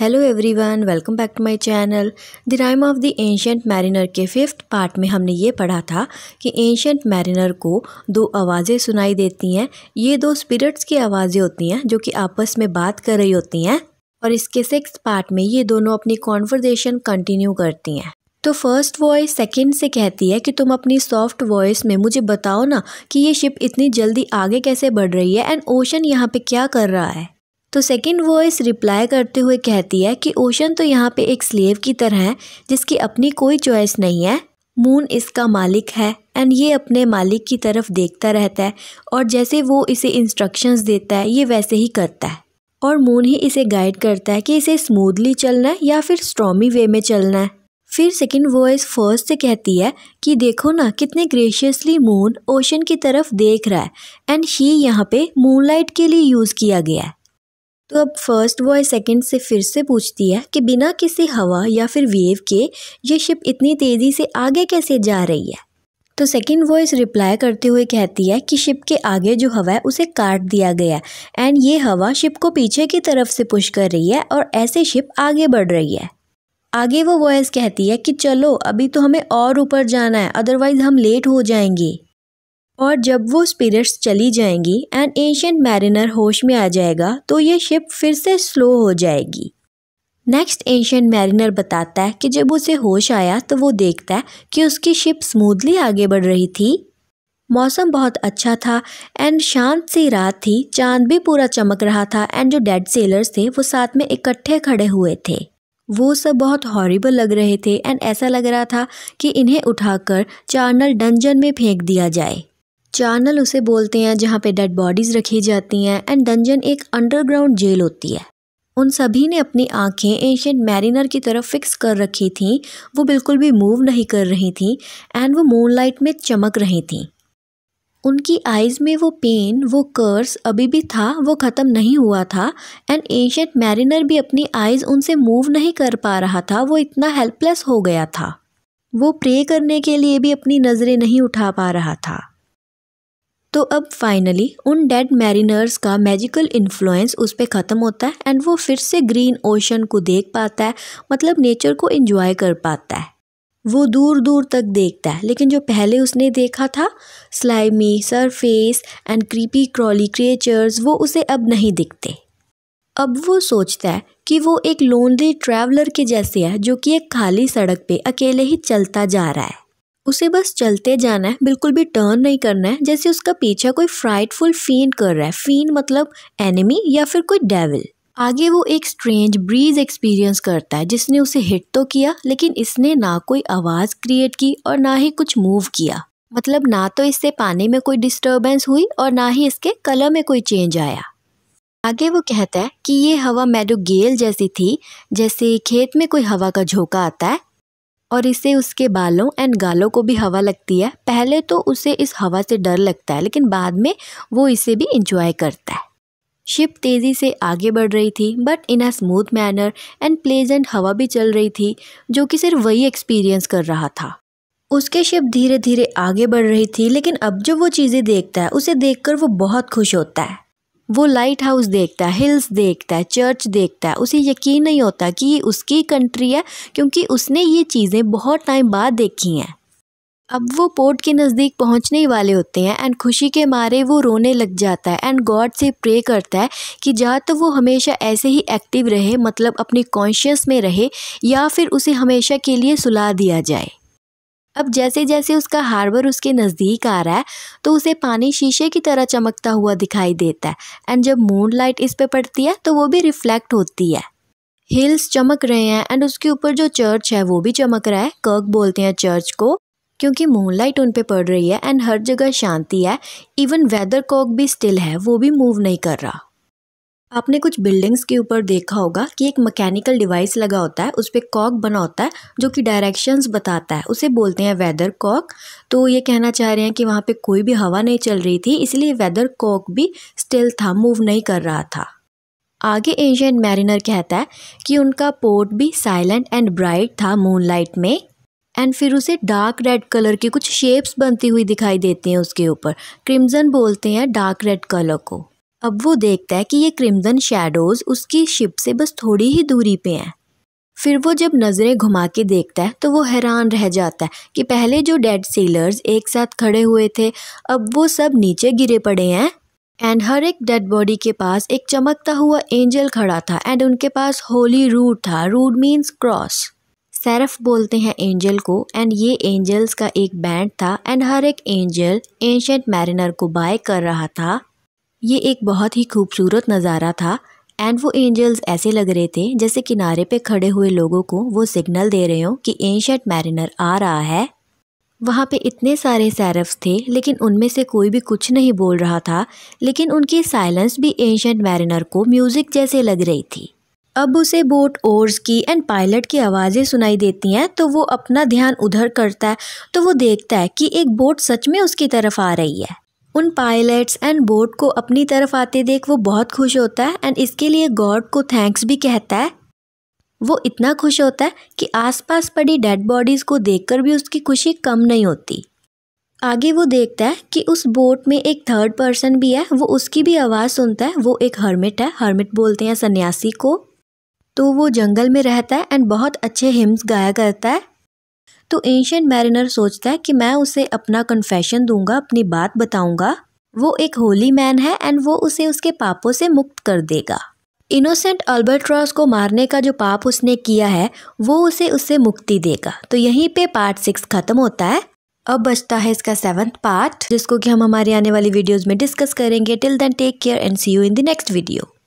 hello everyone welcome back to my channel the Rime of the Ancient Mariner के fifth part में हमने ये पढ़ा था कि एंशंट मैरिनर को दो आवाज़ें सुनाई देती हैं ये दो स्पिरिट्स की आवाज़ें होती हैं जो कि आपस में बात कर रही होती हैं और इसके सिक्स पार्ट में ये दोनों अपनी कॉन्वर्जेसन कंटिन्यू करती हैं तो फर्स्ट वॉइस सेकेंड से कहती है कि तुम अपनी सॉफ्ट वॉइस में मुझे बताओ ना कि ये शिप इतनी जल्दी आगे कैसे बढ़ रही है एंड ओशन यहाँ पर क्या कर रहा है तो सेकंड वॉइस रिप्लाई करते हुए कहती है कि ओशन तो यहाँ पे एक स्लेव की तरह है जिसकी अपनी कोई चॉइस नहीं है मून इसका मालिक है एंड ये अपने मालिक की तरफ देखता रहता है और जैसे वो इसे इंस्ट्रक्शंस देता है ये वैसे ही करता है और मून ही इसे गाइड करता है कि इसे स्मूदली चलना है या फिर स्ट्रॉमी वे में चलना है फिर सेकंड वॉइस फर्स्ट से कहती है कि देखो ना कितने ग्रेशियसली मून ओशन की तरफ देख रहा है एंड ही यहाँ पे मूनलाइट के लिए यूज़ किया गया है तो अब फर्स्ट वॉय सेकंड से फिर से पूछती है कि बिना किसी हवा या फिर वेव के ये शिप इतनी तेज़ी से आगे कैसे जा रही है तो सेकंड वॉइस रिप्लाई करते हुए कहती है कि शिप के आगे जो हवा है उसे काट दिया गया है एंड ये हवा शिप को पीछे की तरफ से पुश कर रही है और ऐसे शिप आगे बढ़ रही है आगे वो वॉइस कहती है कि चलो अभी तो हमें और ऊपर जाना है अदरवाइज़ हम लेट हो जाएंगे और जब वो स्पिरिट्स चली जाएंगी एंड एशियन मैरिनर होश में आ जाएगा तो ये शिप फिर से स्लो हो जाएगी नेक्स्ट एशियन मैरिनर बताता है कि जब उसे होश आया तो वो देखता है कि उसकी शिप स्मूथली आगे बढ़ रही थी मौसम बहुत अच्छा था एंड शांत सी रात थी चांद भी पूरा चमक रहा था एंड जो डेड सेलर्स थे वो साथ में इकट्ठे खड़े हुए थे वो सब बहुत हॉरिबल लग रहे थे एंड ऐसा लग रहा था कि इन्हें उठाकर चार्नल डंजन में फेंक दिया जाए चार्नल उसे बोलते हैं जहाँ पे डेड बॉडीज़ रखी जाती हैं एंड डंजन एक अंडरग्राउंड जेल होती है उन सभी ने अपनी आंखें एशियन मैरिनर की तरफ फिक्स कर रखी थीं वो बिल्कुल भी मूव नहीं कर रही थीं एंड वो मूनलाइट में चमक रही थीं उनकी आइज़ में वो पेन वो कर्स अभी भी था वो ख़त्म नहीं हुआ था एंड एशियंट मैरिनर भी अपनी आइज़ उनसे मूव नहीं कर पा रहा था वो इतना हेल्पलेस हो गया था वो प्रे करने के लिए भी अपनी नज़रें नहीं उठा पा रहा था तो अब फाइनली उन डेड मैरिनर्स का मैजिकल इन्फ्लुएंस उस पर ख़त्म होता है एंड वो फिर से ग्रीन ओशन को देख पाता है मतलब नेचर को इन्जॉय कर पाता है वो दूर दूर तक देखता है लेकिन जो पहले उसने देखा था slimy surface and creepy crawly creatures वो उसे अब नहीं दिखते अब वो सोचता है कि वो एक लोनली ट्रैवलर के जैसे है जो कि एक खाली सड़क पे अकेले ही चलता जा रहा है उसे बस चलते जाना है बिल्कुल भी टर्न नहीं करना है जैसे उसका पीछा कोई फ्राइटफुल फीन कर रहा है फीन मतलब एनिमी या फिर कोई डेविल आगे वो एक स्ट्रेंज ब्रीज एक्सपीरियंस करता है जिसने उसे हिट तो किया लेकिन इसने ना कोई आवाज़ क्रिएट की और ना ही कुछ मूव किया मतलब ना तो इससे पानी में कोई डिस्टर्बेंस हुई और ना ही इसके कलर में कोई चेंज आया आगे वो कहता है कि ये हवा मेडोगेल जैसी थी जैसे खेत में कोई हवा का झोंका आता है और इससे उसके बालों एंड गालों को भी हवा लगती है पहले तो उसे इस हवा से डर लगता है लेकिन बाद में वो इसे भी इंजॉय करता है शिप तेज़ी से आगे बढ़ रही थी but in a smooth manner and pleasant हवा भी चल रही थी जो कि सिर्फ वही एक्सपीरियंस कर रहा था उसके शिप धीरे धीरे आगे बढ़ रही थी लेकिन अब जो वो चीज़ें देखता है उसे देखकर वो बहुत खुश होता है वो लाइट हाउस देखता है हिल्स देखता है चर्च देखता है उसे यकीन नहीं होता कि ये उसकी कंट्री है क्योंकि उसने ये चीज़ें बहुत टाइम बाद देखी हैं अब वो पोर्ट के नज़दीक पहुंचने वाले होते हैं एंड खुशी के मारे वो रोने लग जाता है एंड गॉड से प्रे करता है कि जहाँ तो वो हमेशा ऐसे ही एक्टिव रहे मतलब अपनी कॉन्शियस में रहे या फिर उसे हमेशा के लिए सुला दिया जाए अब जैसे जैसे उसका हार्बर उसके नज़दीक आ रहा है तो उसे पानी शीशे की तरह चमकता हुआ दिखाई देता है एंड जब मून लाइट इस पर पड़ती है तो वो भी रिफ्लेक्ट होती है हिल्स चमक रहे हैं एंड उसके ऊपर जो चर्च है वो भी चमक रहा है कर्क बोलते हैं चर्च को क्योंकि मूनलाइट उन पे पड़ रही है एंड हर जगह शांति है इवन वेदर कॉक भी स्टिल है वो भी मूव नहीं कर रहा आपने कुछ बिल्डिंग्स के ऊपर देखा होगा कि एक मैकेनिकल डिवाइस लगा होता है उस पर कॉक बना होता है जो कि डायरेक्शंस बताता है उसे बोलते हैं वेदर कॉक तो ये कहना चाह रहे हैं कि वहाँ पे कोई भी हवा नहीं चल रही थी इसलिए वेदर कॉक भी स्टिल था मूव नहीं कर रहा था आगे एशियन मैरिनर कहता है कि उनका पोर्ट भी साइलेंट एंड ब्राइट था मूनलाइट में एंड फिर उसे डार्क रेड कलर की कुछ शेप्स बनती हुई दिखाई देती हैं उसके ऊपर क्रिमजन बोलते हैं डार्क रेड कलर को अब वो देखता है कि ये क्रिमजन शेडोज़ उसकी शिप से बस थोड़ी ही दूरी पे हैं फिर वो जब नज़रें घुमा के देखता है तो वो हैरान रह जाता है कि पहले जो डेड सेलर्स एक साथ खड़े हुए थे अब वो सब नीचे गिरे पड़े हैं एंड हर एक डेड बॉडी के पास एक चमकता हुआ एंजल खड़ा था एंड उनके पास होली रूड था रूड मीन्स क्रॉस सैरफ बोलते हैं एंजल को एंड ये एंजल्स का एक बैंड था एंड हर एक एंजल एंशंट मैरिनर को बाय कर रहा था ये एक बहुत ही खूबसूरत नज़ारा था एंड वो एंजल्स ऐसे लग रहे थे जैसे किनारे पे खड़े हुए लोगों को वो सिग्नल दे रहे हो कि एंशट मैरिनर आ रहा है वहाँ पे इतने सारे सैरफ्स थे लेकिन उनमें से कोई भी कुछ नहीं बोल रहा था लेकिन उनकी साइलेंस भी एंशट मैरिनर को म्यूज़िक जैसे लग रही थी अब उसे बोट ओर्स की एंड पायलट की आवाज़ें सुनाई देती हैं तो वो अपना ध्यान उधर करता है तो वो देखता है कि एक बोट सच में उसकी तरफ आ रही है उन पायलट्स एंड बोट को अपनी तरफ आते देख वो बहुत खुश होता है एंड इसके लिए गॉड को थैंक्स भी कहता है वो इतना खुश होता है कि आसपास पड़ी डेड बॉडीज़ को देखकर भी उसकी खुशी कम नहीं होती आगे वो देखता है कि उस बोट में एक थर्ड पर्सन भी है वो उसकी भी आवाज़ सुनता है वो एक हर्मिट है हर्मिट बोलते हैं सन्यासी को तो वो जंगल में रहता है एंड बहुत अच्छे हिम्स गाया करता है तो एंशियन मैरिनर सोचता है कि मैं उसे अपना कन्फेशन दूंगा अपनी बात बताऊंगा वो एक होली मैन है एंड वो उसे उसके पापों से मुक्त कर देगा इनोसेंट अल्बर्ट्रॉस को मारने का जो पाप उसने किया है वो उसे उससे मुक्ति देगा तो यहीं पे पार्ट सिक्स ख़त्म होता है अब बचता है इसका सेवन्थ पार्ट जिसको कि हम हमारी आने वाली वीडियोस में डिस्कस करेंगे till then take care and see you in the next video